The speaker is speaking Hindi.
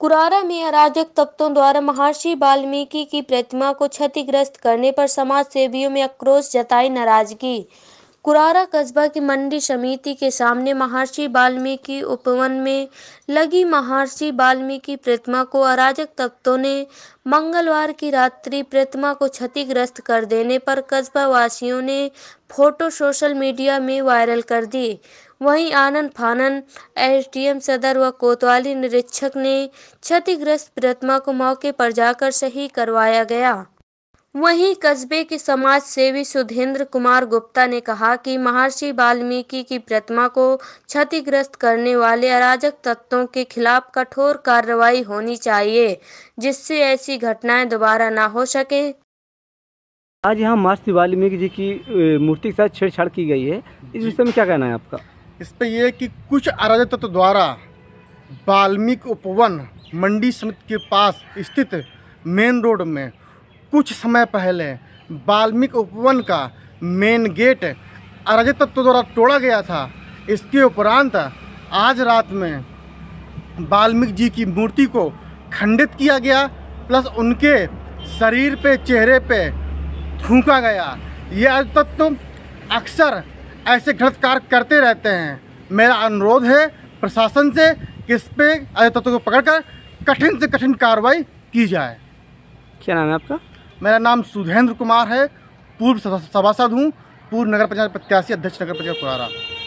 कुरारा में अराजक तत्वों द्वारा महर्षि वाल्मीकि की प्रतिमा को क्षतिग्रस्त करने पर समाज सेवियों में आक्रोश जताई नाराजगी कुरारा कस्बा की मंडी समिति के सामने महर्षि वाल्मीकि उपवन में लगी महर्षि वाल्मीकि प्रतिमा को अराजक तत्वों ने मंगलवार की रात्रि प्रतिमा को क्षतिग्रस्त कर देने पर कस्बा वासियों ने फोटो सोशल मीडिया में वायरल कर दी वहीं आनंद फानन एसडीएम सदर व कोतवाली निरीक्षक ने क्षतिग्रस्त प्रतिमा को मौके पर जाकर सही करवाया गया वहीं कस्बे के समाज सेवी सुधेंद्र कुमार गुप्ता ने कहा कि महर्षि वाल्मीकि की प्रतिमा को क्षतिग्रस्त करने वाले अराजक तत्वों के खिलाफ कठोर कार्रवाई होनी चाहिए जिससे ऐसी घटनाएं दोबारा ना हो सके आज यहाँ महर्षि वाल्मीकि जी की मूर्ति के साथ छेड़छाड़ की गई है इस विषय में क्या कहना है आपका इस पर यह कि कुछ अराजक तत्व द्वारा वाल्मीकि उपवन मंडी समिति के पास स्थित मेन रोड में कुछ समय पहले बाल्मीक उपवन का मेन गेट अराजक तत्व द्वारा तोड़ा गया था इसके उपरांत आज रात में बाल्मीकि जी की मूर्ति को खंडित किया गया प्लस उनके शरीर पे चेहरे पे थूका गया ये अराजक तत्व अक्सर ऐसे गलत कार्य करते रहते हैं मेरा अनुरोध है प्रशासन से कि इस पर अजय तत्व को पकड़कर कठिन से कठिन कार्रवाई की जाए क्या नाम है आपका मेरा नाम सुधेंद्र कुमार है पूर्व सभासद हूँ पूर्व नगर पंचायत प्रत्याशी अध्यक्ष नगर पंचायत कुरारा